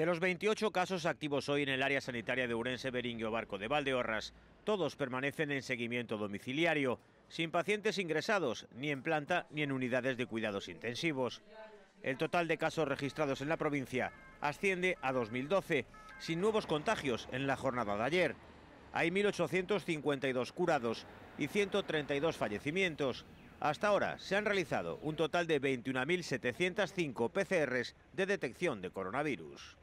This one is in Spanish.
De los 28 casos activos hoy en el área sanitaria de Urense, beringo Barco de Valdeorras, todos permanecen en seguimiento domiciliario, sin pacientes ingresados, ni en planta ni en unidades de cuidados intensivos. El total de casos registrados en la provincia asciende a 2012, sin nuevos contagios en la jornada de ayer. Hay 1.852 curados y 132 fallecimientos. Hasta ahora se han realizado un total de 21.705 PCRs de detección de coronavirus.